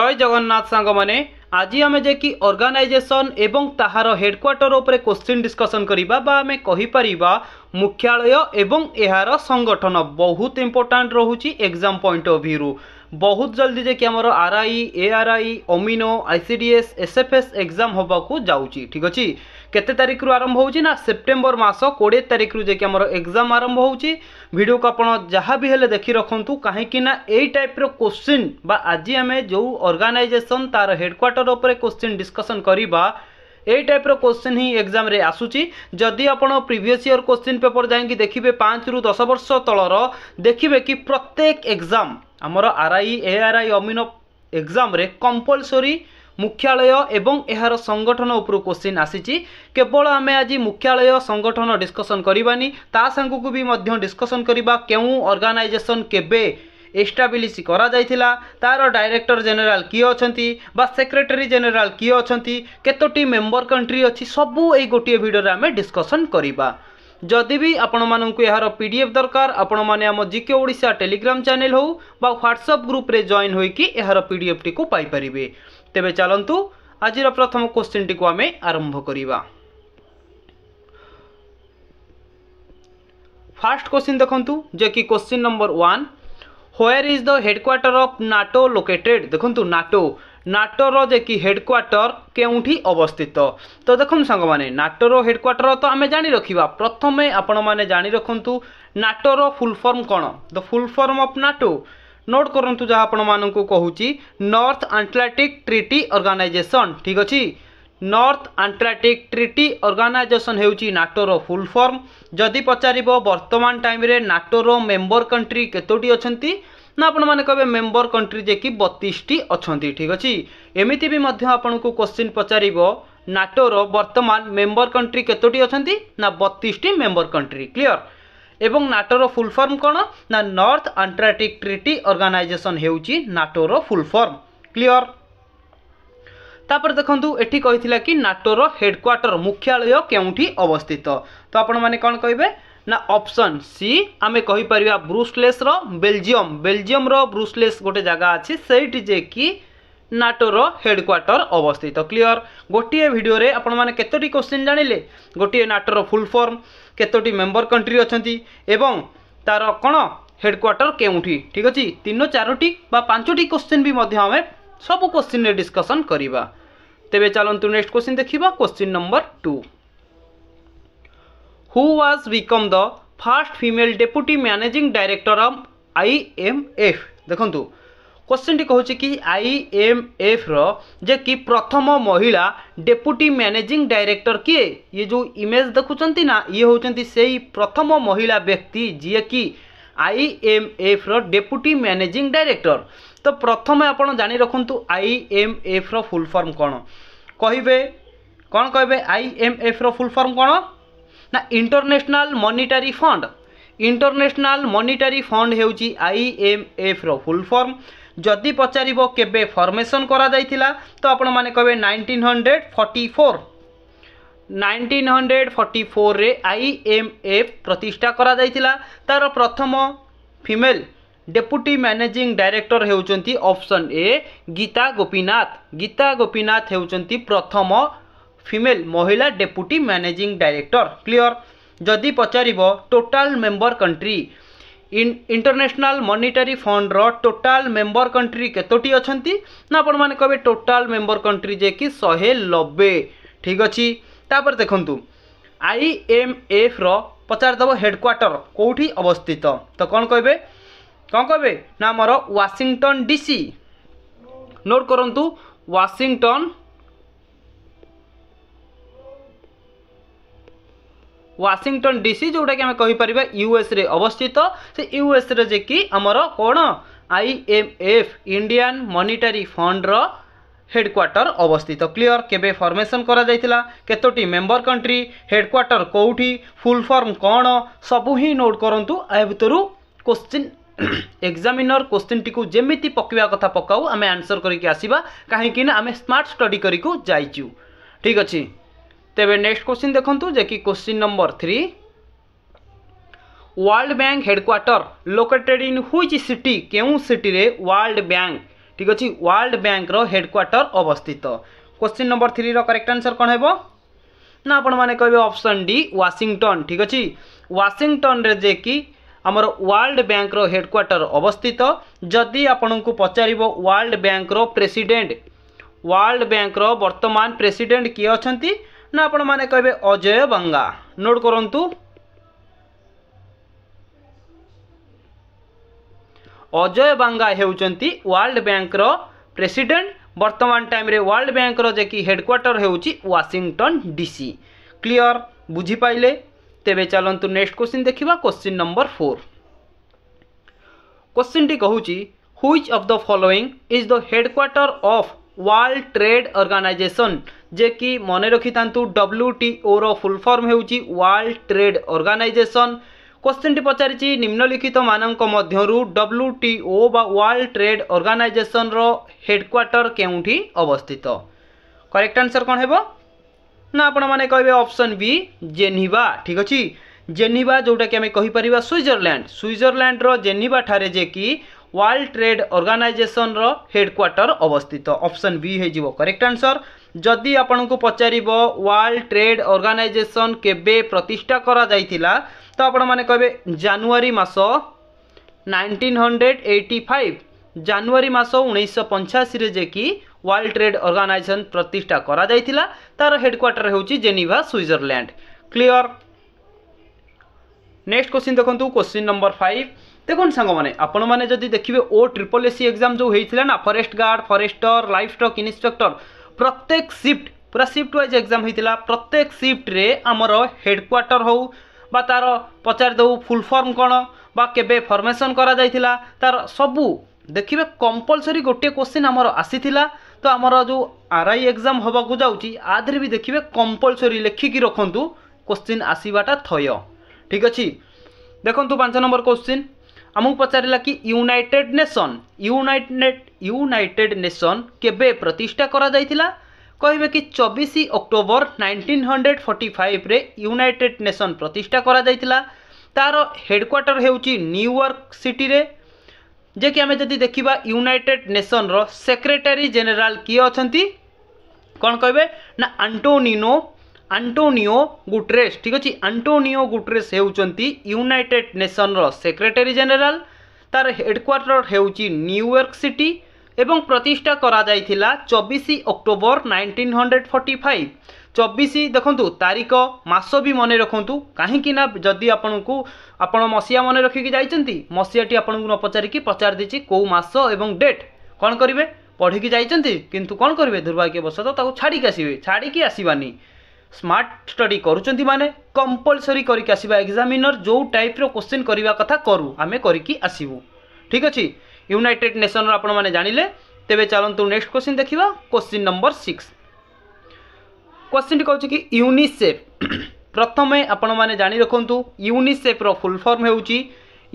ଜୟ ଜଗନ୍ନାଥ ସାଙ୍ଗମାନେ ଆଜି ଆମେ ଯେ କି ଅର୍ଗାନାଇଜେସନ୍ ଏବଂ ତାହାର ହେଡ଼କ୍ୱାର୍ଟର ଉପରେ କୋଶ୍ଚିନ୍ ଡିସ୍କସନ୍ କରିବା ବା ଆମେ କହିପାରିବା ମୁଖ୍ୟାଳୟ ଏବଂ ଏହାର ସଂଗଠନ ବହୁତ ଇମ୍ପୋର୍ଟାଣ୍ଟ ରହୁଛି ଏକ୍ଜାମ୍ ପଏଣ୍ଟ ଅଫ୍ ଭ୍ୟୁରୁ ବହୁତ ଜଲ୍ଦି ଯେ କି ଆମର R I A R I ଅମିନୋ I C D S S F S exam ହେବାକୁ ଯାଉଛି ଠିକ୍ ଅଛି କେତେ ତାରିଖରୁ ଆରମ୍ଭ ହେଉଛି ନା ସେପ୍ଟେମ୍ବର ମାସ କୋଡ଼ିଏ ତାରିଖରୁ ଯାଇକି ଆମର ଏକ୍ଜାମ୍ ଆରମ୍ଭ ହେଉଛି ଭିଡ଼ିଓକୁ ଆପଣ ଯାହା ବି ହେଲେ ଦେଖି ରଖନ୍ତୁ କାହିଁକି ନା ଏଇ ଟାଇପ୍ର କୋଶ୍ଚିନ୍ ବା ଆଜି ଆମେ ଯେଉଁ ଅର୍ଗାନାଇଜେସନ୍ ତା'ର ହେଡ଼କ୍ୱାର୍ଟର ଉପରେ କୋଶ୍ଚିନ୍ ଡିସ୍କସନ୍ କରିବା এই টাইপ্র কোশ্চিন হি এক্সামে আসুচি যদি আপনার প্রিভিয়স ইয়র কোশ্চিন পেপর যাই দেখবে পাঁচ রু দশ বর্ষ তলর দেখবে কি প্রত্যেক এক্সাম আমার আরআই এআরআই অমিন এক্সামে কম্পলসরি ମୁଖ୍ୟାଳୟ ଏବଂ ଏହାର ସଂଗଠନ ଉପରୁ କୋଶ୍ଚିନ୍ ଆସିଛି କେବଳ ଆମେ ଆଜି ମୁଖ୍ୟାଳୟ ସଂଗଠନ ଡିସ୍କସନ୍ କରିବାନି ତା ସାଙ୍ଗକୁ ବି ମଧ୍ୟ ଡିସ୍କସନ୍ କରିବା କେଉଁ ଅର୍ଗାନାଇଜେସନ୍ କେବେ ଏଷ୍ଟାବ୍ଲିଶ୍ କରାଯାଇଥିଲା ତା'ର ଡାଇରେକ୍ଟର ଜେନେରାଲ କିଏ ଅଛନ୍ତି ବା ସେକ୍ରେଟାରୀ ଜେନେରାଲ କିଏ ଅଛନ୍ତି କେତୋଟି ମେମ୍ବର କଣ୍ଟ୍ରି ଅଛି ସବୁ ଏଇ ଗୋଟିଏ ଭିଡ଼ିଓରେ ଆମେ ଡିସ୍କସନ୍ କରିବା ଯଦି ବି ଆପଣମାନଙ୍କୁ ଏହାର ପି ଡି ଏଫ୍ ଦରକାର ଆପଣମାନେ ଆମ ଜିକେ ଓଡ଼ିଶା ଟେଲିଗ୍ରାମ ଚ୍ୟାନେଲ୍ ହେଉ ବା ହ୍ୱାଟ୍ସଆପ୍ ଗ୍ରୁପ୍ରେ ଜଏନ୍ ହୋଇକି ଏହାର ପିଡ଼ିଏଫ୍ଟିକୁ ପାଇପାରିବେ ତେବେ ଚାଲନ୍ତୁ ଆଜିର ପ୍ରଥମ କୋଶ୍ଚିନ୍ଟିକୁ ଆମେ ଆରମ୍ଭ କରିବା ফার্স্ট কোশ্চিন দেখন্তু যে কি question number one where is the headquarter of NATO located দেখন্তু নাটো নাটোর যে কি হেডকোয়ার্টর কেউঠি অবস্থিত তো দেখুন সাঙ্গ মানে নাটোর হেডকোয়ার্টর তো আমি জানি রাখবা প্রথমে আপন মানে জানি রাখতু নাটোর ফুল ফর্ম কোণ the full form of NATO note করতু যা আপনার কুচি নর্থ আটলাটিক ট্রিটি অর্গানাইজেসন ঠিক আছে নর্থ আটলাটিক ট্রিটি অর্গানাইজেসন হচ্ছে নাটোর ফুল ফর্ম যদি পচারিব বর্তমান টাইমে নাটোর মেম্বর কন্ট্রি কতোটি অনেক ନା ଆପଣମାନେ କହିବେ ମେମ୍ବର କଣ୍ଟ୍ରି ଯିଏକି ବତିଶଟି ଅଛନ୍ତି ଠିକ୍ ଅଛି ଏମିତି ବି ମଧ୍ୟ ଆପଣଙ୍କୁ କୋଶ୍ଚିନ୍ ପଚାରିବ ନାଟୋର ବର୍ତ୍ତମାନ ମେମ୍ବର କଣ୍ଟ୍ରି କେତୋଟି ଅଛନ୍ତି ନା ବତିଶଟି ମେମ୍ବର କଣ୍ଟ୍ରି କ୍ଲିଅର୍ এবং নাটোর ফুল ଫର୍ମ କ'ଣ ନା ନର୍ଥ ଆଣ୍ଟାର୍ଟିକ୍ ଟ୍ରିଟି ଅର୍ଗାନାଇଜେସନ୍ ହେଉଛି ନାଟୋର ଫୁଲ୍ ଫର୍ମ କ୍ଲିଅର ତାପରେ ଦେଖନ୍ତୁ ଏଠି କହିଥିଲା କି ନାଟୋର ହେଡ଼କ୍ୱାର୍ଟର ମୁଖ୍ୟାଳୟ କେଉଁଠି ଅବସ୍ଥିତ ତ ଆପଣମାନେ କ'ଣ କହିବେ ନା ଅପସନ୍ ସି ଆମେ କହିପାରିବା ବ୍ରୁସଲେସ୍ର ବେଲଜିୟମ ବେଲଜିୟମର ବ୍ରୁସଲେସ୍ ଗୋଟେ ଜାଗା ଅଛି ସେଇଠି ଯେ କି ନାଟୋର ହେଡ଼କ୍ୱାର୍ଟର ଅବସ୍ଥିତ କ୍ଲିଅର ଗୋଟିଏ ଭିଡ଼ିଓରେ ଆପଣମାନେ କେତୋଟି କୋଶ୍ଚିନ୍ ଜାଣିଲେ ଗୋଟିଏ ନାଟୋର ଫୁଲ୍ ଫର୍ମ কেতোটি মেম্বর কন্ট্রি অনেক এবং তার কোণ হেডকোয়ার্টর কেউঠি ঠিক আছে তিন চারোটি বা পাঁচটি কোশ্চিন বি আমি সবু কোশ্চিনে ডিসকসন করা তেবে চলতু নেক্সট কোশ্চিন দেখা question number two who was become the first female deputy managing director of IMF এম দেখুন কোশ্চিনটি কହୁଛି କି ଆଇଏମ୍ଏଫ୍ର ଯେ କି ପ୍ରଥମ ମହିଳା ଡେପୁଟି ମ୍ୟାନେଜିଂ ଡାଇରେକ୍ଟର କିଏ ଇଏ ଯେଉଁ ଇମେଜ୍ ଦେଖୁଛନ୍ତି ନା ଇଏ ହେଉଛନ୍ତି ସେଇ ପ୍ରଥମ ମହିଳା ବ୍ୟକ୍ତି ଯିଏକି ଆଇଏମ୍ଏଫ୍ର ଡେପୁଟି ମ୍ୟାନେଜିଂ ଡାଇରେକ୍ଟର ତ ପ୍ରଥମେ ଆପଣ ଜାଣି ରଖନ୍ତୁ ଆଇଏମ୍ଏଫ୍ର ଫୁଲ୍ ଫର୍ମ କ'ଣ କହିବେ କ'ଣ କହିବେ ଆଇଏମ୍ଏଫ୍ର ଫୁଲ୍ ଫର୍ମ କ'ଣ ନା international monetary fund international monetary fund ହେଉଛି ଆଇଏମ୍ଏଫ୍ର ଫୁଲ୍ ଫର୍ମ ଯଦି ପଚାରିବ କେବେ ଫର୍ମେସନ୍ କରାଯାଇଥିଲା ତ ଆପଣମାନେ କହିବେ nineteen hundred forty four nineteen hundred forty ଫୋର୍ରେ ଆଇଏମ୍ଏଫ୍ ପ୍ରତିଷ୍ଠା କରାଯାଇଥିଲା ତା'ର ପ୍ରଥମ ଫିମେଲ୍ ଡେପୁଟି ମ୍ୟାନେଜିଂ ଡାଇରେକ୍ଟର ହେଉଛନ୍ତି ଅପସନ୍ ଏ ଗୀତା ଗୋପୀନାଥ ଗୀତା ଗୋପୀନାଥ ହେଉଛନ୍ତି ପ୍ରଥମ ଫିମେଲ୍ ମହିଳା ଡେପୁଟି ମ୍ୟାନେଜିଂ ଡାଇରେକ୍ଟର କ୍ଲିଅର୍ ଯଦି ପଚାରିବ total member country international monetary ଫଣ୍ଡର ଟୋଟାଲ୍ ମେମ୍ବର କଣ୍ଟ୍ରି କେତୋଟି ଅଛନ୍ତି ନା ଆପଣମାନେ କହିବେ ଟୋଟାଲ୍ ମେମ୍ବର କଣ୍ଟ୍ରି ଯେ କି ଶହେ ନବେ ଠିକ୍ ଅଛି ତାପରେ ଦେଖନ୍ତୁ ଆଇ ଏମ୍ ଏଫ୍ର ପଚାରିଦେବ ହେଡ଼କ୍ୱାର୍ଟର କେଉଁଠି ଅବସ୍ଥିତ ତ କ'ଣ କହିବେ କ'ଣ କହିବେ ନା ଆମର ୱାଶିଂଟନ୍ ଡି ସି ନୋଟ୍ କରନ୍ତୁ ୱାଶିଂଟନ୍ वाशिंगटन डीसी जोटा कि यूएस रे अवस्थित से यूएस रे कि आमर कौन IMF M F Indian monetary फंडर हेडक्वाटर अवस्थित क्लीयर केबे फॉर्मेशन करा फर्मेसन करतोटी मेंबर कंट्री हेडक्वाटर कौटी फुल फॉर्म कौन सब ही नोट करूँ या भितर क्वेश्चन एग्जामिनर क्वेश्चन टी जमी पकवा कथा पकाऊ आम आंसर करके आसवा कहीं आम स्मार्ट स्टडी करूँ ठीक अच्छे ତେବେ ନେକ୍ସଟ କୋଶ୍ଚିନ୍ ଦେଖନ୍ତୁ ଯେ କି question number three world bank headquarter located in which city কেউ সিটিরে ওয়ার্ল্ড ব্যাঙ্ক ঠিক আছে ওয়ার্ল্ড ব্যাঙ্কর হেডকোয়ার্টর অবস্থিত কোশ্চিন নম্বর থ্রির করেক্ট আনসর কণ হব না আপন মানে কবে অপশন ডি ওয়াশিংটন ঠিক আছে ওয়াশিংটনরে যে কি আমার ওয়ার্ল্ড ব্যাঙ্কর হেডকোয়ার্টর অবস্থিত যদি আপনার পচারিব ওয়ার্ল্ড ব্যাঙ্কর প্রেসিডেন্ট ওয়ার্ল্ড ব্যাঙ্কর বর্তমান প্রেসিডেন্ট কি অনেক ନା ଆପଣମାନେ କହିବେ ଅଜୟ ବାଙ୍ଗା ନୋଟ୍ କରନ୍ତୁ ଅଜୟ ବାଙ୍ଗା ହେଉଛନ୍ତି ୱାର୍ଲଡ ବ୍ୟାଙ୍କର ପ୍ରେସିଡେଣ୍ଟ ବର୍ତ୍ତମାନ ଟାଇମ୍ରେ ୱାର୍ଲଡ ବ୍ୟାଙ୍କର ଯେ କି ହେଡ଼କ୍ୱାର୍ଟର ହେଉଛି ୱାଶିଂଟନ ଡିସି କ୍ଲିଅର ବୁଝିପାରିଲେ ତେବେ ଚାଲନ୍ତୁ ନେକ୍ସଟ କ୍ୱେଶ୍ଚିନ୍ ଦେଖିବା କ୍ୱେଶ୍ଚିନ୍ ନମ୍ବର ଫୋର୍ କ୍ୱେଶ୍ଚିନ୍ଟି କହୁଛି which of the following is the headquarter of world trade organization ଯେ କି ମନେ ରଖିଥାନ୍ତୁ ଡବ୍ଲ୍ୟୁ ଟିଓର ଫୁଲ୍ ଫର୍ମ ହେଉଛି ୱାର୍ଲଡ ଟ୍ରେଡ୍ ଅର୍ଗାନାଇଜେସନ୍ କୋଶ୍ଚିନ୍ଟି ପଚାରିଛି ନିମ୍ନଲିଖିତମାନଙ୍କ ମଧ୍ୟରୁ ଡବ୍ଲ୍ୟୁ ଟିଓ ବା ୱାର୍ଲଡ ଟ୍ରେଡ୍ ଅର୍ଗାନାଇଜେସନ୍ର ହେଡ଼କ୍ୱାର୍ଟର କେଉଁଠି ଅବସ୍ଥିତ କରେକ୍ଟ ଆନ୍ସର୍ କ'ଣ ହେବ ନା ଆପଣମାନେ କହିବେ ଅପସନ୍ ବି ଜେନିଭା ଠିକ୍ ଅଛି ଜେନିଭା ଯେଉଁଟାକି ଆମେ କହିପାରିବା ସୁଇଜରଲ୍ୟାଣ୍ଡ ସୁଇଜରଲ୍ୟାଣ୍ଡର ଜେନିଭା ଠାରେ ଯେ କି वर्ल्ड ट्रेड ऑर्गेनाइजेशन रो हेडक्वार्टर अवस्थित ऑप्शन बी हो करेक्ट आंसर जदि आपण को पचार वर्ल्ड ट्रेड ऑर्गेनाइजेशन केबे प्रतिष्ठा करा जाइतिला तो आपण माने कहबे जनवरी मास 1985 जनवरी मास 1985 रे जे वर्ल्ड ट्रेड ऑर्गेनाइजेशन प्रतिष्ठा करा जाइतिला तार हेडक्वार्टर होउची Geneva Switzerland clear next question देखंतु क्वेश्चन नंबर 5 দেখুন ସାଙ୍ଗମାନେ ଆପଣମାନେ ଯଦି ଦେଖିବେ ଓ ଟ୍ରିପଲ୍ ଏସ୍ ସି ଏକ୍ଜାମ୍ ଯେଉଁ ହେଇଥିଲା ନା forest guard forester livestock inspector ପ୍ରତ୍ୟେକ ସିଫ୍ଟ ପୁରା ସିଫ୍ଟ ୱାଇଜ୍ ଏକ୍ଜାମ୍ ହେଇଥିଲା ପ୍ରତ୍ୟେକ ସିଫ୍ଟରେ ଆମର ହେଡ଼କ୍ୱାର୍ଟର ହେଉ বা তার পচারি দেবু ফুল ফর্ম কোণ বা কেবে ফর্মেসন করা যাই তার সবু দেখবে কম্পলসরি গোটিয়ে কোশ্চিন আমার আসি তো আমার যে আরআই এক্সাম হওয়া যাচ্ছি আদরে বি দেখবে কম্পলসরি লেখিকি রাখতু কোশ্চিন আসবাটা থয় ঠিক আছে দেখুন পাঁচ নম্বর কোশ্চিন ଆମକୁ ପଚାରିଲା କି united nation united united nation କେବେ ପ୍ରତିଷ୍ଠା କରାଯାଇଥିଲା କହିବେ କି ଚବିଶ ଅକ୍ଟୋବର ନାଇଣ୍ଟିନ୍ ହଣ୍ଡ୍ରେଡ଼ ଫର୍ଟି ଫାଇଭ୍ରେ ୟୁନାଇଟେଡ୍ ନେସନ୍ ପ୍ରତିଷ୍ଠା କରାଯାଇଥିଲା ତା'ର ହେଡ଼କ୍ୱାର୍ଟର ହେଉଛି ନ୍ୟୁୟର୍କ ସିଟିରେ ଯେ କି ଆମେ ଯଦି ଦେଖିବା ୟୁନାଇଟେଡ୍ ନେସନ୍ର ସେକ୍ରେଟାରୀ ଜେନେରାଲ୍ କିଏ ଅଛନ୍ତି କ'ଣ କହିବେ ନା ଆଣ୍ଟୋନିନୋ ଆଣ୍ଟୋନିଓ ଗୁଟରେସ୍ ଠିକ୍ ଅଛି ଆଣ୍ଟୋନିଓ ଗୁଟରେସ୍ ହେଉଛନ୍ତି ୟୁନାଇଟେଡ୍ ନେସନ୍ର ସେକ୍ରେଟାରୀ ଜେନେରାଲ୍ ତାର ହେଡ଼କ୍ୱାର୍ଟର ହେଉଛି ନ୍ୟୁୟର୍କ ସିଟି ଏବଂ ପ୍ରତିଷ୍ଠା କରାଯାଇଥିଲା ଚବିଶ October nineteen hundred forty five ଚବିଶ ଦେଖନ୍ତୁ ତାରିଖ ମାସ ବି ମନେ ରଖନ୍ତୁ କାହିଁକି ନା ଯଦି ଆପଣଙ୍କୁ ଆପଣ ମସିହା ମନେ ରଖିକି ଯାଇଛନ୍ତି ମସିହାଟି ଆପଣଙ୍କୁ ନ ପଚାରିକି ପଚାରି ଦେଇଛି କେଉଁ ମାସ ଏବଂ ଡେଟ୍ କ'ଣ କରିବେ ପଢ଼ିକି ଯାଇଛନ୍ତି କିନ୍ତୁ କ'ଣ କରିବେ ଦୁର୍ଭାଗ୍ୟବଶତଃ ତାକୁ ଛାଡ଼ିକି ଆସିବେ ଛାଡ଼ିକି ଆସିବାନି স্মার্ট স্টডি করুଛନ୍ତି মানে কম্পলসরি করিকি আসিবা এক্সামিনর ଯେଉଁ ଟାଇପ୍ର କୋଶ୍ଚିନ୍ କରିବା କଥା କରୁ ଆମେ କରିକି ଆସିବୁ ଠିକ୍ ଅଛି ୟୁନାଇଟେଡ୍ ନେସନ୍ର ଆପଣମାନେ ଜାଣିଲେ ତେବେ ଚାଲନ୍ତୁ ନେକ୍ସଟ କୋଶ୍ଚିନ୍ ଦେଖିବା କୋଶ୍ଚିନ୍ ନମ୍ବର ସିକ୍ସ କୋଶ୍ଚିନ୍ଟି କହୁଛି କି ୟୁନିସେଫ୍ ପ୍ରଥମେ ଆପଣମାନେ ଜାଣି ରଖନ୍ତୁ ୟୁନିସେଫ୍ର ଫୁଲ୍ ଫର୍ମ ହେଉଛି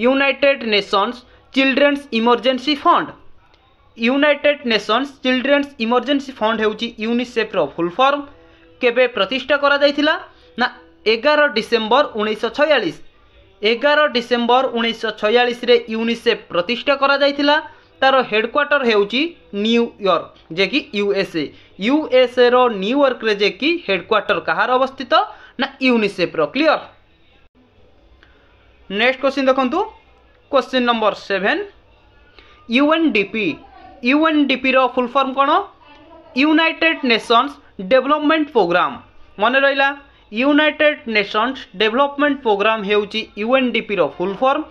united nations children's emergency fund united nations children's emergency fund ହେଉଛି ୟୁନିସେଫ୍ର ଫୁଲ୍ ଫର୍ମ কেবে প্রতিষ্ঠা করা যাইছিলা না এগার ডিসেম্বর উনিশশো ছয়ালিশ এগার ডিসেম্বর উনিশশো ছয়ালিশে ইউনিসেফ প্রতিষ্ঠা করা যাইছিলা তার হেডকোয়ার্টর হেউচি নিউইয়র্ক যে কি ইউএসএ ইউএসএ র নিউইয়র্করে যে কি হেডকোয়ার্টর কাহার অবস্থিত না ইউনিসেফর ক্লিয়র নেক্সট কোশ্চিন দেখুন কোশ্চিন নম্বর সেভেন ইউএনডিপি ইউএনডিপির ফুল ফর্ম কোণ ইউনাইটেড নেশনস ଡେଭଲପମେଣ୍ଟ ପ୍ରୋଗ୍ରାମ୍ ମନେ ରହିଲା ୟୁନାଇଟେଡ୍ ନେସନ୍ସ ଡେଭଲପମେଣ୍ଟ ପ୍ରୋଗ୍ରାମ୍ ହେଉଛି ୟୁଏନ୍ଡିପିର ଫୁଲ୍ ଫର୍ମ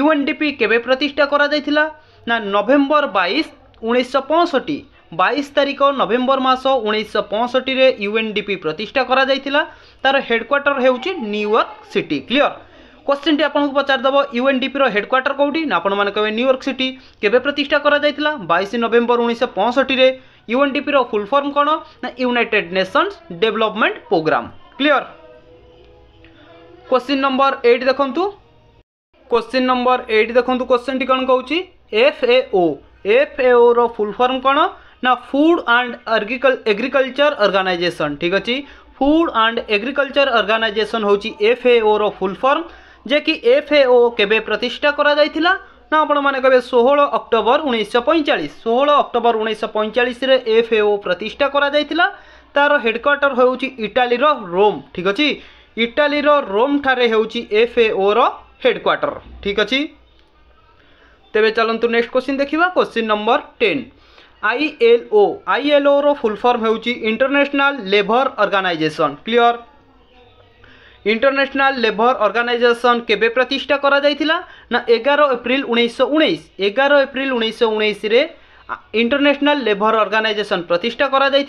ୟୁଏନ୍ଡିପି କେବେ ପ୍ରତିଷ୍ଠା କରାଯାଇଥିଲା ନା ନଭେମ୍ବର ବାଇଶ ଉଣେଇଶହ ପଞ୍ଚଷଠି ବାଇଶ ତାରିଖ ନଭେମ୍ବର ମାସ ଉଣେଇଶହ ପଞ୍ଚଷଠିରେ ୟୁଏନ୍ଡିପି ପ୍ରତିଷ୍ଠା କରାଯାଇଥିଲା ତା'ର ହେଡ଼କ୍ୱାର୍ଟର ହେଉଛି ନ୍ୟୁୟର୍କ ସିଟି କ୍ଲିଅର কোশ্চিনটি আপনার পচারিদেব ইউএনডিপির হেডকোয়ার্টার কোটি না আপনার কেবে নিউইয়র্ক সিটি কেবে প্রতিষ্ঠা করা যাই বাইশ নভেম্বর উনিশশো পঁয়ষঠিরে ୟୁଏନ୍ଡିପିର ଫୁଲ୍ ଫର୍ମ कौन ना united nations development program clear question number eight देखु क्वेश्चन नंबर एट देखु क्वेश्चन टी कौन कौन F AO F A O form कौन ना फूड आंड एग्रीकल्चर अर्गानाइजेसन ठीक अच्छे फूड आंड एग्रीकल्चर अर्गानाइजेसन हूँ एफ एओ रुल फर्म जेकि एफ एओ के प्रतिष्ठा करा जाइथिला ନା ଆପଣମାନେ କହିବେ ଷୋହଳ ଅକ୍ଟୋବର ଉଣେଇଶହ ପଇଁଚାଳିଶ ଷୋହଳ ଅକ୍ଟୋବର ଉଣେଇଶହ ପଇଁଚାଳିଶରେ ଏଫ୍ଏଓ ପ୍ରତିଷ୍ଠା କରାଯାଇଥିଲା ତା'ର ହେଡ଼କ୍ୱାର୍ଟର ହେଉଛି ଇଟାଲୀର ରୋମ୍ ଠିକ୍ ଅଛି ଇଟାଲୀର ରୋମ୍ ଠାରେ ହେଉଛି ଏଫ୍ଏଓର ହେଡ଼କ୍ୱାର୍ଟର ଠିକ୍ ଅଛି ତେବେ ଚାଲନ୍ତୁ ନେକ୍ସଟ କୋଶ୍ଚିନ୍ ଦେଖିବା କୋଶ୍ଚିନ୍ ନମ୍ବର ଟେନ୍ আইএলও আইএলওর ଫୁଲ୍ ଫର୍ମ ହେଉଛି international labour organization clear international labour organization কেবে প্রতিষ্ঠা করা যাই না এগারো এপ্রিল উনিশশো উনিশ এগারো এপ্রিল উনিশশো উনিশে ইন্টারন্যাশনাল লেবর অর্গানাইজেসন প্রতিষ্ঠা করা যাই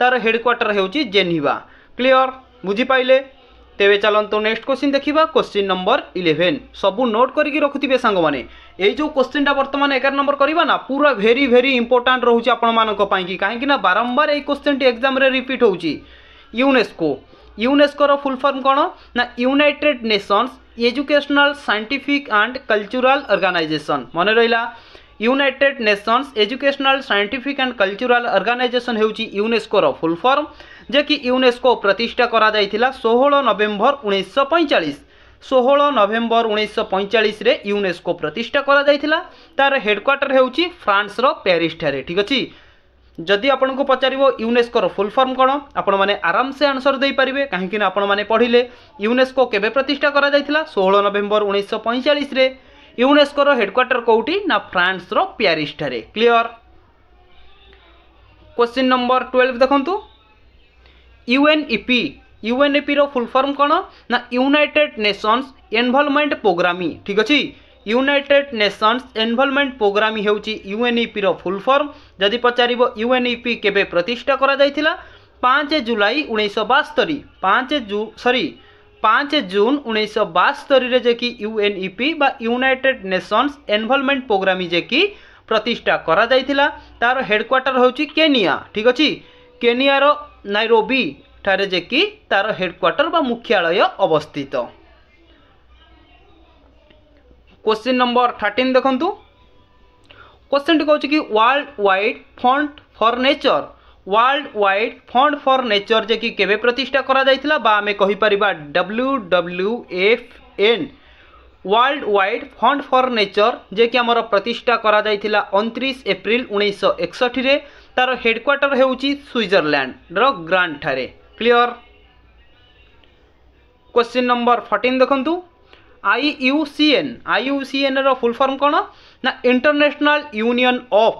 তার হেডকোয়ার্টার হচ্ছে জেনিভা ক্লিয়র বুঝি পাইলে তেবে চালন্তু নেক্সট কোশ্চিন দেখিবা কোশ্চিন নম্বর ইলেভেন সবু নোট করি করিকি সাং মানে এই যে কোশ্চিনটা বর্তমানে এগার নম্বর করিবা না পুরো ভেরি ভেরি ইম্পর্টাট রয়েছে আপনার পাইকি কাহিঁকি না বারম্বার এই কোশ্চিনটি এক্সামে রিপিট হচ্ছে ইউনেস্কো ୟୁନେସ୍କୋର ফুল ফর্ম କ'ଣ ନା united nations educational scientific and cultural organization ମନେ ରହିଲା united nations educational scientific and cultural organization ହେଉଛି ୟୁନେସ୍କୋର ଫୁଲ୍ ଫର୍ମ ଯିଏକି ୟୁନେସ୍କୋ ପ୍ରତିଷ୍ଠା କରାଯାଇଥିଲା ଷୋହଳ ନଭେମ୍ବର ଉଣେଇଶହ ପଇଁଚାଳିଶ ଷୋହଳ ନଭେମ୍ବର ଉଣେଇଶହ ପଇଁଚାଳିଶରେ ୟୁନେସ୍କୋ ପ୍ରତିଷ୍ଠା କରାଯାଇଥିଲା ତା'ର ହେଡ଼କ୍ୱାର୍ଟର ହେଉଛି ଫ୍ରାନ୍ସର ପ୍ୟାରିସ୍ଠାରେ ଠିକ୍ ଅଛି ଯଦି ଆପଣଙ୍କୁ ପଚାରିବ ୟୁନେସ୍କୋର ଫୁଲ୍ ଫର୍ମ କ'ଣ ଆପଣମାନେ ଆରାମସେ ଆନ୍ସର୍ ଦେଇପାରିବେ କାହିଁକିନା ଆପଣମାନେ ପଢ଼ିଲେ ୟୁନେସ୍କୋ କେବେ ପ୍ରତିଷ୍ଠା କରାଯାଇଥିଲା ଷୋହଳ ନଭେମ୍ବର ଉଣେଇଶହ ପଇଁଚାଳିଶରେ ୟୁନେସ୍କୋର ହେଡ଼କ୍ୱାର୍ଟର କେଉଁଠି ନା ଫ୍ରାନ୍ସର ପ୍ୟାରିସ୍ଠାରେ କ୍ଲିଅର୍ କ୍ୱେଶ୍ଚିନ୍ ନମ୍ବର ଟୁଏଲ୍ଭ ଦେଖନ୍ତୁ ୟୁଏନ୍ଇପି ୟୁଏନ୍ଇପିର ଫୁଲ୍ ଫର୍ମ କ'ଣ ନା ୟୁନାଇଟେଡ୍ ନେସନ୍ସ ଏନଭଲଭମେଣ୍ଟ ପ୍ରୋଗ୍ରାମି ଠିକ୍ ଅଛି ୟୁନାଇଟେଡ୍ ନେସନ୍ସ ଏନ୍ଭଲଭମେଣ୍ଟ ପ୍ରୋଗ୍ରାମ ହେଉଛି ୟୁଏନ୍ଇପିର ଫୁଲ୍ ଫର୍ମ ଯଦି ପଚାରିବ ୟୁଏନ୍ଇପି କେବେ ପ୍ରତିଷ୍ଠା କରାଯାଇଥିଲା ପାଞ୍ଚ ଜୁଲାଇ ଉଣେଇଶହ ବାସ୍ତରୀ ପାଞ୍ଚ ଜୁ ସରି ପାଞ୍ଚ ଜୁନ୍ ଉଣେଇଶହ ବାସ୍ତରୀରେ ଯେ କି ୟୁଏନ୍ଇପି ବା ୟୁନାଇଟେଡ୍ ନେସନ୍ସ ଏନ୍ଭଲଭମେଣ୍ଟ ପ୍ରୋଗ୍ରାମ ଯେ କି ପ୍ରତିଷ୍ଠା କରାଯାଇଥିଲା ତା'ର ହେଡ଼କ୍ୱାର୍ଟର ହେଉଛି କେନିଆ ଠିକ୍ ଅଛି କେନିଆର ନାଇରୋବି ଠାରେ ଯେ କି ତା'ର ହେଡ଼କ୍ୱାର୍ଟର ବା ମୁଖ୍ୟାଳୟ ଅବସ୍ଥିତ क्वेश्चन नंबर थर्टिन देखु क्वेश्चन टी कौन कि world wide fund for nature world wide fund for nature जे कि केवे प्रतिष्ठा करा जाइथिला बा W W F N world wide fund for nature जे कि आम प्रतिष्ठा कर जाइथिला 29 एप्रिल 1961 तार हेडक्वाटर हेउची स्विट्जरलैंड रो ग्रांड ठारे क्लियर क्वेश्चन नंबर फर्टिन देखंतु I U C N I U C ଏନ୍ର ଫୁଲ୍ ଫର୍ମ କ'ଣ ନା international union of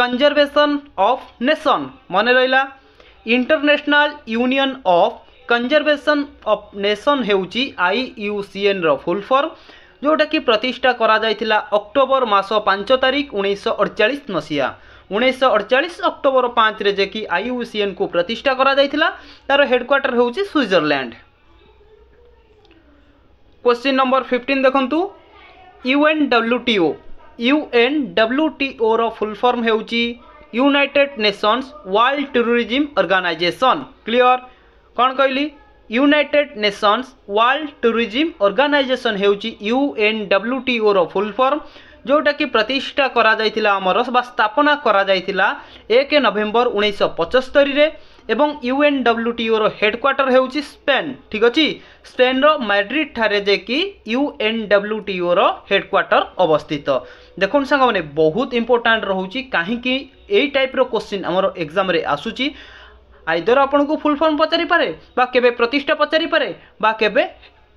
conservation of nation ମନେ ରହିଲା international union of conservation of nation ହେଉଛି ଆଇ ୟୁ ସି ଏନ୍ର ଫୁଲ୍ ଫର୍ମ ଯେଉଁଟାକି ପ୍ରତିଷ୍ଠା କରାଯାଇଥିଲା ଅକ୍ଟୋବର ମାସ ପାଞ୍ଚ ତାରିଖ ଉଣେଇଶହ ଅଡ଼ଚାଳିଶ ମସିହା ଉଣେଇଶହ ଅଡ଼ଚାଳିଶ ଅକ୍ଟୋବର ପାଞ୍ଚରେ ଯେ କି ଆଇ ୟୁ ସି ଏନ୍କୁ ପ୍ରତିଷ୍ଠା କରାଯାଇଥିଲା ତା'ର ହେଡ଼କ୍ୱାର୍ଟର ହେଉଛି ସୁଇଜରଲ୍ୟାଣ୍ଡ क्वेश्चन नंबर फिफ्टन देखु U N W TO U N W टीओर फुल फर्म ହେଉଛି united nations world tourism organization clear କ'ଣ କହିଲି united nations world tourism organization ହେଉଛି ୟୁ ଏନ୍ ଡବ୍ଲ୍ୟୁ ଟିଓର ଫୁଲ୍ ଫର୍ମ ଯେଉଁଟାକି ପ୍ରତିଷ୍ଠା କରାଯାଇଥିଲା ଆମର ବା ସ୍ଥାପନା କରାଯାଇଥିଲା ଏକ ନଭେମ୍ବର ଉଣେଇଶହ ପଞ୍ଚସ୍ତରୀରେ এবং ୟୁଏନ୍ଡବ୍ଲ୍ୟୁଟିଓର ହେଡ଼କ୍ୱାର୍ଟର ହେଉଛି ସ୍ପେନ୍ ଠିକ୍ ଅଛି ସ୍ପେନ୍ର ମାଡ୍ରିଡ୍ଠାରେ ଯାଇକି ୟୁଏନ୍ଡବ୍ଲ୍ୟୁଟିଓର ହେଡ଼କ୍ୱାର୍ଟର ଅବସ୍ଥିତ ଦେଖନ୍ତୁ ସାଙ୍ଗମାନେ ବହୁତ ଇମ୍ପୋର୍ଟାଣ୍ଟ ରହୁଛି କାହିଁକି ଏଇ ଟାଇପ୍ର କୋଶ୍ଚିନ୍ ଆମର ଏକ୍ଜାମ୍ରେ ଆସୁଛି ଆଇଦର ଆପଣଙ୍କୁ ଫୁଲ୍ ଫର୍ମ ପଚାରିପାରେ ବା କେବେ ପ୍ରତିଷ୍ଠା ପଚାରିପାରେ ବା କେବେ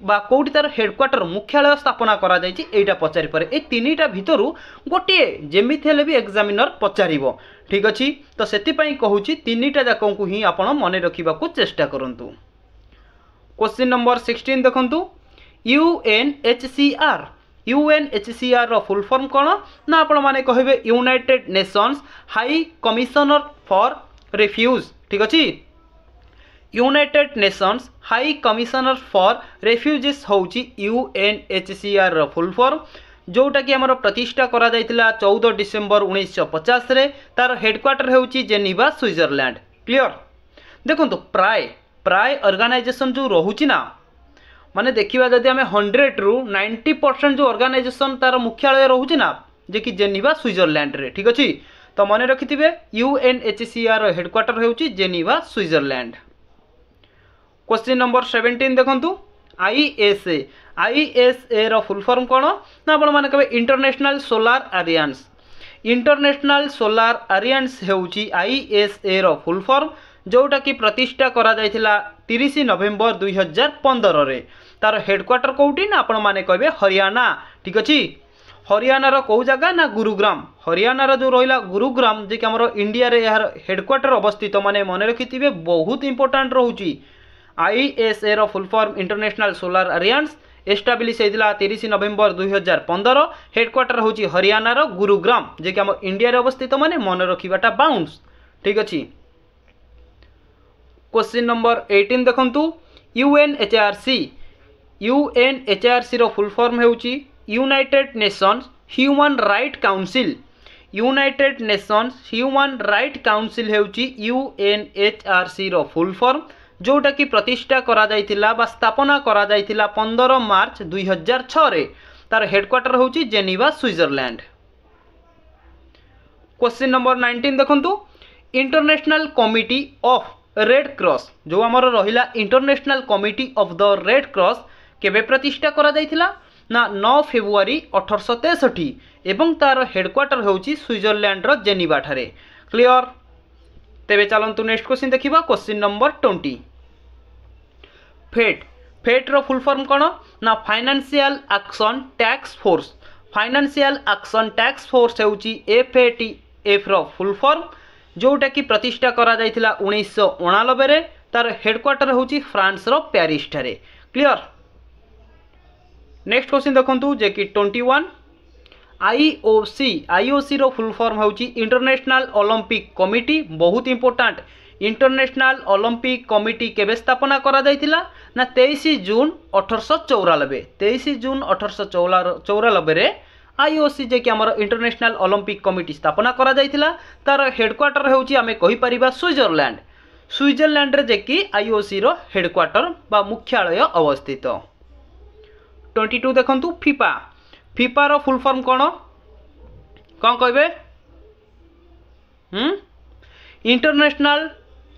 বা କେଉଁଠି ତା'ର ହେଡ଼କ୍ୱାର୍ଟର ମୁଖ୍ୟାଳୟ ସ୍ଥାପନା କରାଯାଇଛି ଏଇଟା ପଚାରିପାରେ ଏଇ ତିନିଟା ଭିତରୁ ଗୋଟିଏ ଯେମିତି ହେଲେ ବି ଏକ୍ଜାମିନର ପଚାରିବ ଠିକ୍ ଅଛି ତ ସେଥିପାଇଁ କହୁଛି ତିନିଟା ଯାକଙ୍କୁ ହିଁ ଆପଣ ମନେ ରଖିବାକୁ ଚେଷ୍ଟା କରନ୍ତୁ କ୍ୱେଶ୍ଚିନ୍ ନମ୍ବର ସିକ୍ସଟିନ୍ ଦେଖନ୍ତୁ U N H C R U N H C ଆର୍ର ଫୁଲ୍ ଫର୍ମ କ'ଣ ନା ଆପଣମାନେ କହିବେ united nations high commissioner for refuge ଠିକ୍ ଅଛି united nations high commissioner for refugees ହେଉଛି ୟୁ ଏନ୍ ଏଚ୍ ସି ଆର୍ର ଫୁଲ୍ ଫର୍ମ ଯେଉଁଟାକି ଆମର ପ୍ରତିଷ୍ଠା କରାଯାଇଥିଲା ଚଉଦ ଡିସେମ୍ବର ଉଣେଇଶହ ପଚାଶରେ ତା'ର ହେଡ଼କ୍ୱାର୍ଟର ହେଉଛି ଜେନିଭା ସୁଇଜରଲ୍ୟାଣ୍ଡ କ୍ଲିଅର୍ ଦେଖନ୍ତୁ ପ୍ରାୟ ପ୍ରାୟ ଅର୍ଗାନାଇଜେସନ୍ ଯେଉଁ ରହୁଛି ନା ମାନେ ଦେଖିବା ଯଦି ଆମେ ହଣ୍ଡ୍ରେଡ଼ରୁ ନାଇଣ୍ଟି ପରସେଣ୍ଟ ଯେଉଁ ଅର୍ଗାନାଇଜେସନ୍ ତା'ର ମୁଖ୍ୟାଳୟ ରହୁଛି ନା ଯେ କି ଜେନିଭା ସୁଇଜରଲ୍ୟାଣ୍ଡରେ ଠିକ୍ ଅଛି ତ ମନେ ରଖିଥିବେ ୟୁ ଏନ୍ ଏଚ୍ ସି ଆର୍ର ହେଡ଼କ୍ୱାର୍ଟର ହେଉଛି Geneva Switzerland question number seventeen দেখন্তু আইএসএ আইএসএ র ফুল ফর্ম কোণ না আপনার কেবে international solar alliance international solar alliance হচ্ছে আইএসএ র ফুল ফর্ম ଯେଉଁଟା କି ପ୍ରତିଷ୍ଠା କରାଯାଇଥିଲା ତିରିଶ ନଭେମ୍ବର ଦୁଇ ହଜାର ପନ୍ଦରରେ ତା'ର ହେଡ଼କ୍ୱାର୍ଟର କେଉଁଠି ନା ଆପଣମାନେ କହିବେ ହରିୟାଣା ଠିକ୍ ଅଛି ହରିୟାଣାର କେଉଁ ଜାଗା ନା ଗୁରୁଗ୍ରାମ ହରିୟାଣାର ଯେଉଁ ରହିଲା ଗୁରୁଗ୍ରାମ ଯିଏକି ଆମର ଇଣ୍ଡିଆରେ ଏହାର ହେଡ଼କ୍ୱାର୍ଟର ଅବସ୍ଥିତ ମାନେ ମନେ ରଖିଥିବେ ବହୁତ ଇମ୍ପୋର୍ଟାଣ୍ଟ ରହୁଛି ଆଇ ଏସ୍ ଏର full form international solar alliance establish ହୋଇଥିଲା ତିରିଶ ନଭେମ୍ବର ଦୁଇହଜାର ପନ୍ଦର ହେଡ଼କ୍ୱାର୍ଟର ହେଉଛି ହରିୟାଣାର ଗୁରୁଗ୍ରାମ ଯିଏକି ଆମ ଇଣ୍ଡିଆରେ ଅବସ୍ଥିତ ମାନେ ମନେ ରଖିବାଟା ବାଉନ୍ସ ଠିକ୍ ଅଛି କୋଶ୍ଚିନ୍ ନମ୍ବର ଏଇଟିନ୍ ଦେଖନ୍ତୁ ୟୁଏନ୍ଏଚ୍ଆର୍ସି ୟୁଏନ୍ଏଚ୍ଆର୍ସିର ଫୁଲ୍ ଫର୍ମ ହେଉଛି united nations human right council united nations human right council ହେଉଛି ୟୁଏନ୍ଏଚ୍ଆର୍ସିର ଫୁଲ୍ ଫର୍ମ ଯେଉଁଟାକି ପ୍ରତିଷ୍ଠା କରାଯାଇଥିଲା ବା ସ୍ଥାପନା କରାଯାଇଥିଲା ପନ୍ଦର ମାର୍ଚ୍ଚ ଦୁଇହଜାର ଛଅରେ ତାର ହେଡ଼କ୍ୱାର୍ଟର ହେଉଛି Geneva Switzerland question number nineteen ଦେଖନ୍ତୁ international committee of red cross ଯେଉଁ ଆମର ରହିଲା international committee of the red cross କେବେ ପ୍ରତିଷ୍ଠା କରାଯାଇଥିଲା ନା ନଅ ଫେବୃଆରୀ ଅଠରଶହ ତେଷଠି ଏବଂ ତା'ର ହେଡ଼କ୍ୱାର୍ଟର ହେଉଛି ସୁଇଜରଲ୍ୟାଣ୍ଡର ଜେନିଭାଠାରେ କ୍ଲିଅର ତେବେ ଚାଲନ୍ତୁ ନେକ୍ସଟ କ୍ୱେଶ୍ଚିନ୍ ଦେଖିବା କ୍ୱେଶ୍ଚିନ୍ ନମ୍ବର ଟ୍ୱେଣ୍ଟି ଫେଟ୍ ଫେଟ୍ର ଫୁଲ୍ ଫର୍ମ କ'ଣ ନା financial action tax force financial action tax force ହେଉଛି ଏଫ୍ ଏ ଟି ଏଫ୍ର ଫୁଲ୍ ଫର୍ମ ଯେଉଁଟାକି ପ୍ରତିଷ୍ଠା କରାଯାଇଥିଲା ଉଣେଇଶହ ଅଣାନବେରେ ତା'ର ହେଡ଼କ୍ୱାର୍ଟର ହେଉଛି ଫ୍ରାନ୍ସର ପ୍ୟାରିସ୍ଠାରେ କ୍ଲିଅର୍ ନେକ୍ସଟ କ୍ୱେଶ୍ଚିନ୍ ଦେଖନ୍ତୁ ଯେ କି ଟ୍ୱେଣ୍ଟି ୱାନ୍ ଆଇଓସି ଆଇଓସିର ଫୁଲ୍ ଫର୍ମ ହେଉଛି ଇଣ୍ଟରନ୍ୟାସନାଲ ଅଲମ୍ପିକ୍ କମିଟି ବହୁତ ଇମ୍ପୋର୍ଟାଣ୍ଟ ଇଣ୍ଟରନ୍ୟାସନାଲ୍ ଅଲମ୍ପିକ୍ କମିଟି କେବେ ସ୍ଥାପନା କରାଯାଇଥିଲା ନା ତେଇଶ ଜୁନ୍ ଅଠରଶହ ଚଉରାନବେ ତେଇଶ ଜୁନ୍ ଅଠରଶହ ଚଉରା ଚଉରାନବେରେ ଆଇ ଓ ସି ଯିଏକି ଆମର ଇଣ୍ଟରନ୍ୟାସନାଲ୍ ଅଲମ୍ପିକ୍ କମିଟି ସ୍ଥାପନା କରାଯାଇଥିଲା ତା'ର ହେଡ଼କ୍ୱାର୍ଟର ହେଉଛି ଆମେ କହିପାରିବା ସୁଇଜରଲ୍ୟାଣ୍ଡ ସୁଇଜରଲ୍ୟାଣ୍ଡରେ ଯିଏକି ଆଇ ଓ ସିର ହେଡ଼କ୍ୱାର୍ଟର ବା ମୁଖ୍ୟାଳୟ ଅବସ୍ଥିତ ଟ୍ୱେଣ୍ଟି ଟୁ ଦେଖନ୍ତୁ ଫିଫା ଫିଫାର ଫୁଲ୍ ଫର୍ମ କ'ଣ କ'ଣ କହିବେ ଇଣ୍ଟରନ୍ୟାସନାଲ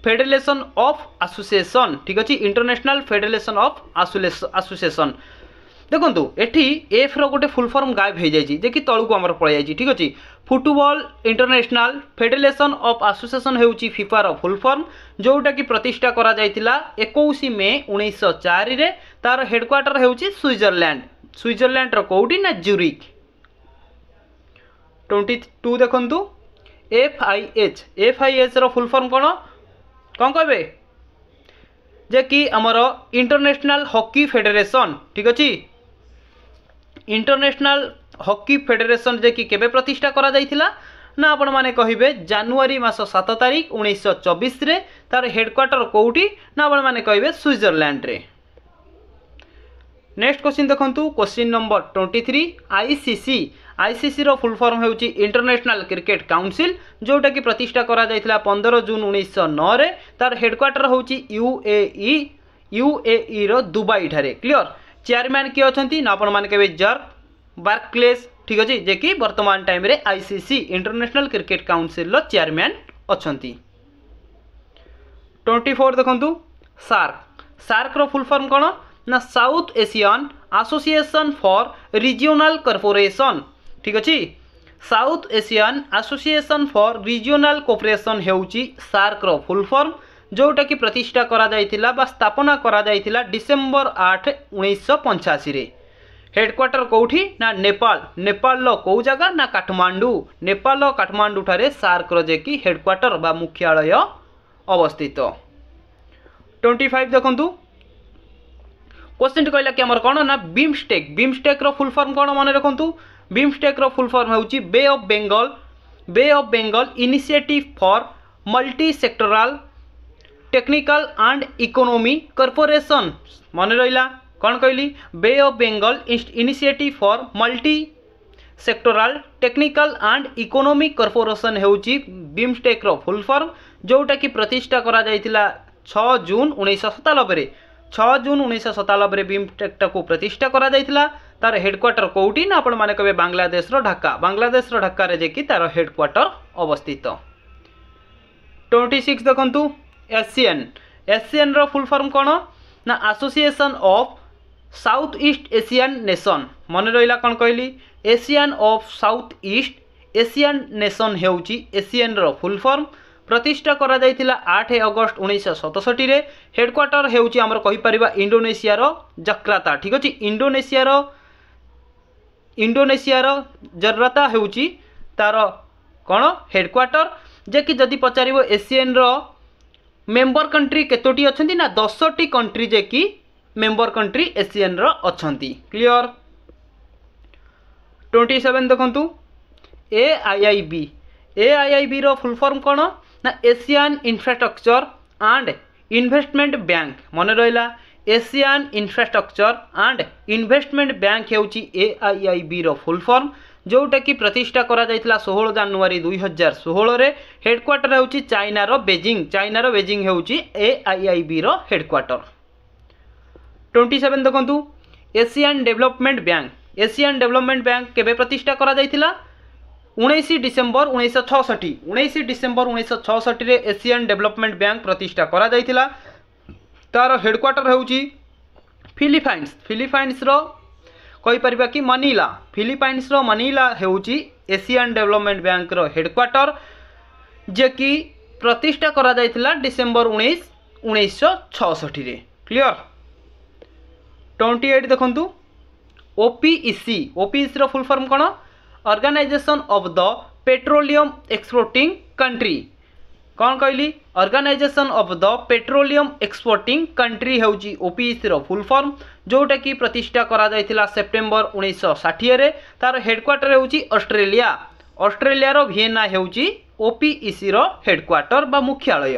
ଫେଡେରେସନ୍ ଅଫ୍ ଆସୋସିଏସନ୍ ଠିକ୍ ଅଛି ଇଣ୍ଟରନ୍ୟାସନାଲ୍ ଫେଡେରେସନ୍ ଅଫ୍ ଆସୋସିଏସନ୍ ଦେଖନ୍ତୁ ଏଠି ଏଫ୍ର ଗୋଟେ ଫୁଲ୍ ଫର୍ମ ଗାଏବ ହୋଇଯାଇଛି ଯେ କି ତଳକୁ ଆମର ପଳାଇଯାଇଛି ଠିକ୍ ଅଛି football international federation of association ହେଉଛି ଫିଫାର ଫୁଲ୍ ଫର୍ମ ଯେଉଁଟାକି ପ୍ରତିଷ୍ଠା କରାଯାଇଥିଲା ଏକୋଇଶ ମେ ଉଣେଇଶହ ଚାରିରେ ତା'ର ହେଡ଼କ୍ୱାର୍ଟର ହେଉଛି ସୁଇଜରଲ୍ୟାଣ୍ଡ ସୁଇଜରଲ୍ୟାଣ୍ଡର କେଉଁଠି ନା ଜୁରିକ୍ ଟ୍ୱେଣ୍ଟି ଟୁ ଦେଖନ୍ତୁ F I H F I ଏଚ୍ର ଫୁଲ୍ ଫର୍ମ କ'ଣ କ'ଣ କହିବେ ଯେ କି ଆମର ଇଣ୍ଟରନ୍ୟାସନାଲ୍ ହକି ଫେଡେରେସନ୍ ଠିକ୍ ଅଛି ଇଣ୍ଟରନ୍ୟାସନାଲ୍ ହକି ଫେଡେରେସନ୍ ଯେ କି କେବେ ପ୍ରତିଷ୍ଠା କରାଯାଇଥିଲା ନା ଆପଣମାନେ କହିବେ ଜାନୁଆରୀ ମାସ ସାତ ତାରିଖ ଉଣେଇଶହ ଚବିଶରେ ତା'ର ହେଡ଼କ୍ୱାର୍ଟର କେଉଁଠି ନା ଆପଣମାନେ କହିବେ ସୁଇଜରଲ୍ୟାଣ୍ଡରେ ନେକ୍ସଟ କୋଶ୍ଚିନ୍ ଦେଖନ୍ତୁ question number twenty three ICC ଆଇସିସିର ଫୁଲ୍ ଫର୍ମ ହେଉଛି ଇଣ୍ଟରନ୍ୟାସନାଲ୍ କ୍ରିକେଟ୍ କାଉନସିଲ୍ ଯେଉଁଟାକି ପ୍ରତିଷ୍ଠା କରାଯାଇଥିଲା ପନ୍ଦର ଜୁନ୍ ଉଣେଇଶହ ନଅରେ ତା'ର ହେଡ଼କ୍ୱାର୍ଟର ହେଉଛି ୟୁଏଇ ୟୁଏଇର ଦୁବାଇଠାରେ କ୍ଲିଅର୍ ଚେୟାରମ୍ୟାନ୍ କିଏ ଅଛନ୍ତି ନା ଆପଣମାନେ କେବେ ଜର୍କ ବାର୍କଲେସ୍ ଠିକ୍ ଅଛି ଯେ କି ବର୍ତ୍ତମାନ ଟାଇମ୍ରେ ଆଇସିସି ଇଣ୍ଟରନ୍ୟାସନାଲ୍ କ୍ରିକେଟ୍ କାଉନସିଲ୍ର ଚେୟାରମ୍ୟାନ୍ ଅଛନ୍ତି ଟ୍ୱେଣ୍ଟି ଫୋର୍ ଦେଖନ୍ତୁ ସାର୍କ ସାର୍କର ଫୁଲ୍ ଫର୍ମ କ'ଣ ନା south asian association for regional corporation ঠিক ଅଛି south asian association for regional cooperation ହେଉଛି ସାର୍କର ଫୁଲ୍ ଫର୍ମ ଯେଉଁଟାକି ପ୍ରତିଷ୍ଠା କରାଯାଇଥିଲା ବା ସ୍ଥାପନା କରାଯାଇଥିଲା ଡିସେମ୍ବର ଆଠ ଉଣେଇଶହ ପଞ୍ଚାଅଶୀରେ ହେଡ଼କ୍ୱାର୍ଟର କେଉଁଠି ନା ନେପାଳ ନେପାଳର କେଉଁ ଜାଗା ନା କାଠମାଣ୍ଡୁ ନେପାଳର କାଠମାଣ୍ଡୁଠାରେ ସାର୍କର ଯେକି ହେଡ଼କ୍ୱାର୍ଟର ବା ମୁଖ୍ୟାଳୟ ଅବସ୍ଥିତ ଟ୍ୱେଣ୍ଟି ଫାଇଭ୍ ଦେଖନ୍ତୁ কোশ্চেনটি কহিলা কি আমার কোণ না বিমস্টেক বিমস্টেক্র ফুল ফর্ম কোণ মনে রাখতু ବିମ୍ଷ୍ଟେକ୍ର ଫୁଲ୍ ଫର୍ମ ହେଉଛି ବେ of Bengal bay of Bengal initiative for multi sectoral technical and economy corporation ମନେ ରହିଲା କ'ଣ କହିଲି bay of Bengal initiative for multi sectoral technical and economic corporation ହେଉଛି ବିମ୍ଷ୍ଟେକ୍ର ଫୁଲ୍ ଫର୍ମ ଯେଉଁଟାକି ପ୍ରତିଷ୍ଠା କରାଯାଇଥିଲା ଛଅ ଜୁନ୍ ଉଣେଇଶହ ସତାନବେରେ ଛଅ ଜୁନ୍ ଉଣେଇଶହ ସତାନବେରେ ବିମ୍ଷ୍ଟେକ୍ଟାକୁ ପ୍ରତିଷ୍ଠା କରାଯାଇଥିଲା তার হেডকোয়ার্টর কোটি না আপনার কেবে বাংলাদেশর ঢাকা বাংলাদেশর ঢাকার যাই তার হেডকোয়ার্টর অবস্থিত টোয়েন্টি সিক্স দেখুন এসিএন এসিএনর ফুল ফর্ম কোণ না association of south east asian nation মনে রহিলা কোণ কহিলি ASEAN of south east asian nation হেউচি এসিয়ানর ফুল ফর্ম প্রতিষ্ঠা করা যাইতিলা 8 অগস্ট 1967 রে হেডকোয়ার্টার হেউচি আমরা কহি পারিবা ইন্ডোনেশিয়ার ঠিক আছে ইন্ডোনেশিয়ার ଇଣ୍ଡୋନେସିଆର ଜର୍ରତା ହେଉଛି ତା'ର କ'ଣ ହେଡ଼କ୍ୱାର୍ଟର ଯେ କି ଯଦି ପଚାରିବ ଏସିଆନ୍ର ମେମ୍ବର କଣ୍ଟ୍ରି କେତୋଟି ଅଛନ୍ତି ନା ଦଶଟି କଣ୍ଟ୍ରି ଯେ କି ମେମ୍ବର କଣ୍ଟ୍ରି ଏସିଆନ୍ର ଅଛନ୍ତି କ୍ଲିଅର ଟ୍ୱେଣ୍ଟି ସେଭେନ୍ ଦେଖନ୍ତୁ A I I B A I I ବିର ଫୁଲ୍ ଫର୍ମ କ'ଣ ନା asian infrastructure and investment bank ମନେ ରହିଲା asian infrastructure and investment bank ହେଉଛି ଏଆଇଆଇବିର ଫୁଲ୍ ଫର୍ମ ଯେଉଁଟାକି ପ୍ରତିଷ୍ଠା କରାଯାଇଥିଲା ଷୋହଳ ଜାନୁଆରୀ ଦୁଇ ହଜାର ଷୋହଳରେ ହେଡ଼କ୍ୱାର୍ଟର ହେଉଛି ଚାଇନାର ବେଜିଂ ଚାଇନାର ବେଜିଂ ହେଉଛି ଏଆଇଆଇବିର ହେଡ଼କ୍ୱାର୍ଟର ଟ୍ୱେଣ୍ଟି ସେଭେନ୍ ଦେଖନ୍ତୁ asian development bank asian development bank କେବେ ପ୍ରତିଷ୍ଠା କରାଯାଇଥିଲା ଉଣେଇଶ ଡିସେମ୍ବର ଉଣେଇଶହ ଛଅଷଠି ଉଣେଇଶ ଡିସେମ୍ବର ଉଣେଇଶହ ଛଅଷଠିରେ ଏସିଆନ୍ ଡେଭଲପମେଣ୍ଟ ବ୍ୟାଙ୍କ ପ୍ରତିଷ୍ଠା କରାଯାଇଥିଲା तार हेडक्वाटर हो फिलीपाइन्स फिलिपाइन्सर कहींपर कि मनीला फिलिपाइन्सर Manila Asian development bank headquarter जे कि प्रतिष्ठा कर डिसेम्बर उन्नीस उन्नीसशठी क्लीअर ट्वेंटी एट देखु ओपीईसी ओपीईसी फुल फर्म कौन organization of the petroleum exporting country कौन कहली organization of the petroleum exporting country हूँ ओपीईसीर फुल फर्म जोटा कि प्रतिष्ठा करा सेप्टेम्बर उन्नीस षाठीएर तार हेडक्वाटर हूँ अस्ट्रेलिया अस्ट्रेलियार भिएना हूँ ओपीईसीर मुख्यालय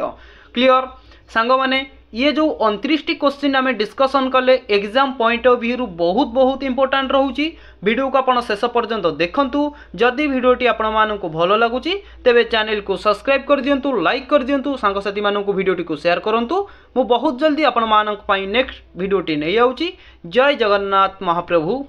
क्लीअर सांग ये जो अंतरीशटी क्वेश्चन आम डिस्कसन कले एग्जाम पॉइंट अफ भ्यू बहुत बहुत इंपोर्टां रोचे भिडियो को आप शेष पर्यटन देखूँ जदि भिडियोटी आपण भल लगुच तेज चेल को सब्सक्राइब कर दिंतु लाइक कर दिंतु सांगसाथी मानक भिडियोटी को सेयार करूँ मु बहुत जल्दी आपण नेक्स्ट भिडियोटी नहीं आय जय जगन्नाथ महाप्रभु